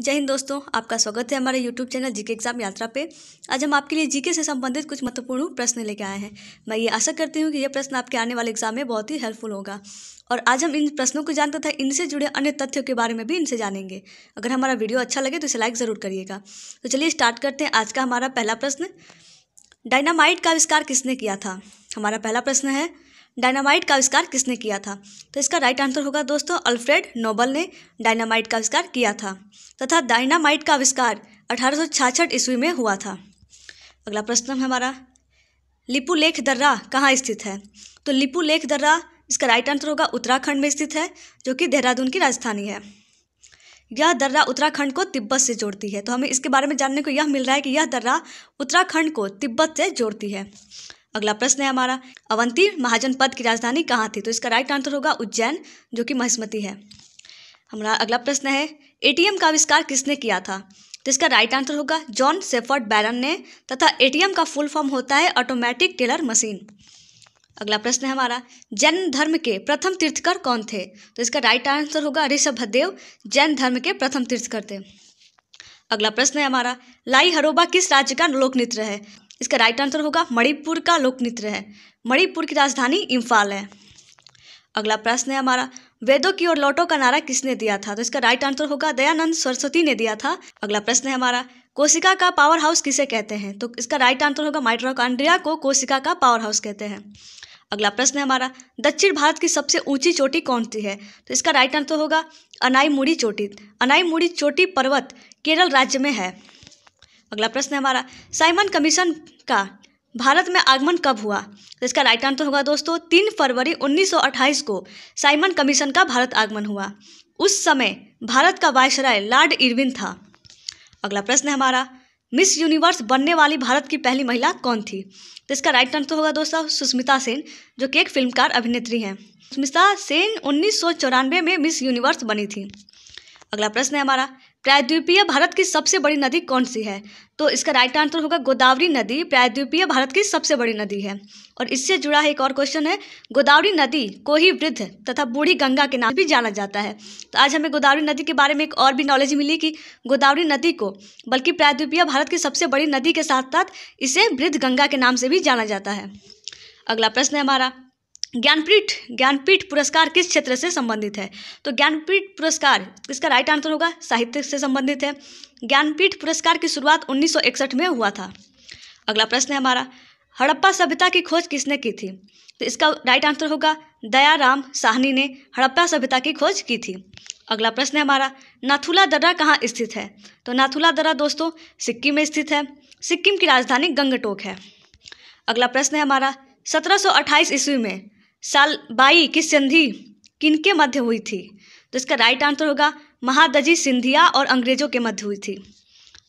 जय हिंद दोस्तों आपका स्वागत है हमारे YouTube चैनल जीके एग्जाम यात्रा पे आज हम आपके लिए जीके से संबंधित कुछ महत्वपूर्ण प्रश्न लेके आए हैं मैं ये आशा करती हूँ कि यह प्रश्न आपके आने वाले एग्जाम में बहुत ही हेल्पफुल होगा और आज हम इन प्रश्नों को जानते तथा इनसे जुड़े अन्य तथ्यों के बारे में भी इनसे जानेंगे अगर हमारा वीडियो अच्छा लगे तो इसे लाइक ज़रूर करिएगा तो चलिए स्टार्ट करते हैं आज का हमारा पहला प्रश्न डायनामाइट का आविष्कार किसने किया था हमारा पहला प्रश्न है डायनामाइट का आविष्कार किसने किया था तो इसका राइट आंसर होगा दोस्तों अल्फ्रेड नोबल ने डायनामाइट का आविष्कार किया था तथा डायनामाइट का आविष्कार अठारह ईस्वी में हुआ था अगला प्रश्न हमारा लिपू लेख दर्रा कहाँ स्थित है तो लिपू लेख दर्रा इसका राइट आंसर होगा उत्तराखंड में स्थित है जो कि देहरादून की राजधानी है यह दर्रा उत्तराखंड को तिब्बत से जोड़ती है तो हमें इसके बारे में जानने को यह मिल रहा है कि यह दर्रा उत्तराखंड को तिब्बत से जोड़ती है अगला प्रश्न है हमारा अवंती महाजन पद की राजधानी कहाँ थी तो इसका राइट आंसर होगा उज्जैन जो कि महिस्मती है हमारा अगला प्रश्न है एटीएम का आविष्कार किसने किया था तो इसका राइट आंसर होगा जॉन सेफर्ड बैरन ने तथा एटीएम का फुल फॉर्म होता है ऑटोमेटिक टेलर मशीन अगला प्रश्न है हमारा जैन धर्म के प्रथम तीर्थकर कौन थे तो इसका राइट आंसर होगा ऋषभदेव जैन धर्म के प्रथम तीर्थकर थे अगला प्रश्न है हमारा लाई हरोबा किस राज्य का लोकनृत्य है इसका राइट आंसर होगा मणिपुर का लोक नृत्य है मणिपुर की राजधानी इम्फाल है अगला प्रश्न है हमारा वेदों की ओर लौटो का नारा किसने दिया था तो इसका राइट आंसर होगा दयानंद सरस्वती ने दिया था अगला प्रश्न है हमारा कोशिका का पावर हाउस किसे कहते हैं तो इसका राइट आंसर होगा माइट्रोकांड्रिया को कोशिका का पावर हाउस कहते हैं अगला प्रश्न है हमारा दक्षिण भारत की सबसे ऊंची चोटी कौन सी है तो इसका राइट आंसर होगा मुड़ी चोटी अनाईमुड़ी चोटी पर्वत केरल राज्य में है अगला प्रश्न है हमारा साइमन कमीशन का भारत में आगमन कब हुआ तो इसका राइट आंसर होगा दोस्तों तीन फरवरी 1928 को साइमन कमीशन का भारत आगमन हुआ उस समय भारत का वायसराय लॉर्ड इरविन था अगला प्रश्न है हमारा मिस यूनिवर्स बनने वाली भारत की पहली महिला कौन थी तो इसका राइट आंसर होगा दोस्तों सुष्मिता सेन जो कि एक फिल्मकार अभिनेत्री हैं सुष्मिता सेन उन्नीस में मिस यूनिवर्स बनी थी अगला प्रश्न है हमारा प्रायद्वीपीय भारत की सबसे बड़ी नदी कौन सी है तो इसका राइट आंसर होगा गोदावरी नदी प्रायद्वीपीय भारत की सबसे बड़ी नदी है और इससे जुड़ा है एक और क्वेश्चन है गोदावरी नदी को ही वृद्ध तथा बूढ़ी गंगा के नाम भी जाना जाता है तो आज हमें गोदावरी नदी के बारे में एक और भी नॉलेज मिली कि गोदावरी नदी को बल्कि प्रायद्वीपीय भारत की सबसे बड़ी नदी के साथ साथ इसे वृद्ध गंगा के नाम से भी जाना जाता है अगला प्रश्न है हमारा ज्ञानपीठ ज्ञानपीठ पुरस्कार किस क्षेत्र से संबंधित है तो ज्ञानपीठ पुरस्कार इसका राइट आंसर होगा साहित्य से संबंधित है ज्ञानपीठ पुरस्कार की शुरुआत 1961 में हुआ था अगला प्रश्न है हमारा हड़प्पा सभ्यता की खोज किसने की थी तो इसका राइट आंसर होगा दयाराम साहनी ने हड़प्पा सभ्यता की खोज की थी अगला प्रश्न है हमारा नाथुला दर्रा कहाँ स्थित है तो नाथुला दर्रा दोस्तों सिक्किम में स्थित है सिक्किम की राजधानी गंगटोक है अगला प्रश्न है हमारा अट्ठाईस ईस्वी में साल बाई की संधि किनके मध्य हुई थी तो इसका राइट आंसर होगा महादजी सिंधिया और अंग्रेजों के मध्य हुई थी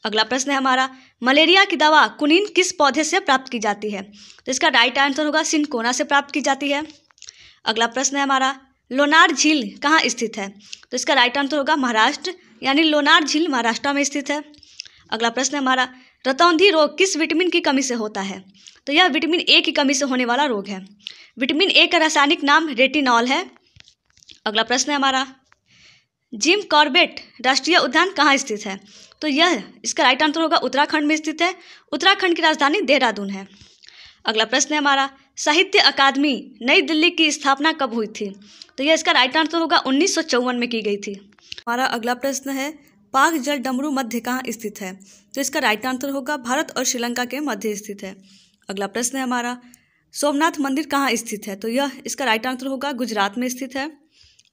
अगला प्रश्न है हमारा मलेरिया की दवा कुनिन किस पौधे से प्राप्त की जाती है तो इसका राइट आंसर होगा सिनकोना से प्राप्त की जाती है अगला प्रश्न है हमारा लोनार झील कहाँ स्थित है तो इसका राइट आंसर होगा महाराष्ट्र यानी लोनार झील महाराष्ट्र में स्थित है अगला प्रश्न है हमारा रतौंधी रोग किस विटामिन की कमी से होता है तो यह विटामिन ए की कमी से होने वाला रोग है विटामिन ए का रासायनिक नाम रेटिनॉल है अगला प्रश्न है हमारा जिम कॉर्बेट राष्ट्रीय उद्यान कहाँ स्थित है तो यह इसका राइट आंसर होगा उत्तराखंड में स्थित है उत्तराखंड की राजधानी देहरादून है अगला प्रश्न है हमारा साहित्य अकादमी नई दिल्ली की स्थापना कब हुई थी तो यह इसका राइट आंसर होगा उन्नीस में की गई थी हमारा अगला प्रश्न है पाक जल डमरू मध्य कहाँ स्थित है तो इसका राइट आंसर होगा भारत और श्रीलंका के मध्य स्थित है अगला प्रश्न है हमारा सोमनाथ मंदिर कहाँ स्थित है तो यह इसका राइट आंसर होगा गुजरात में स्थित है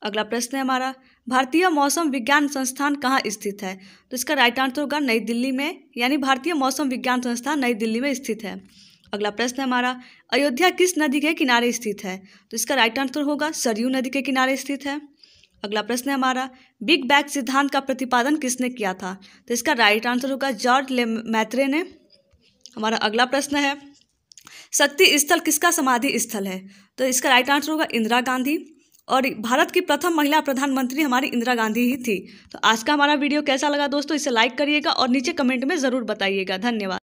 अगला प्रश्न है हमारा भारतीय मौसम विज्ञान संस्थान कहाँ स्थित है तो इसका राइट आंसर होगा नई दिल्ली में यानी भारतीय मौसम विज्ञान संस्थान नई दिल्ली में स्थित है अगला प्रश्न है हमारा अयोध्या किस नदी के किनारे स्थित है तो इसका राइट आंसर होगा सरयू नदी के किनारे स्थित है अगला प्रश्न है हमारा बिग बैग सिद्धांत का प्रतिपादन किसने किया था तो इसका राइट आंसर होगा जॉर्ज ले मैत्रे ने हमारा अगला प्रश्न है शक्ति स्थल किसका समाधि स्थल है तो इसका राइट आंसर होगा इंदिरा गांधी और भारत की प्रथम महिला प्रधानमंत्री हमारी इंदिरा गांधी ही थी तो आज का हमारा वीडियो कैसा लगा दोस्तों इसे लाइक करिएगा और नीचे कमेंट में ज़रूर बताइएगा धन्यवाद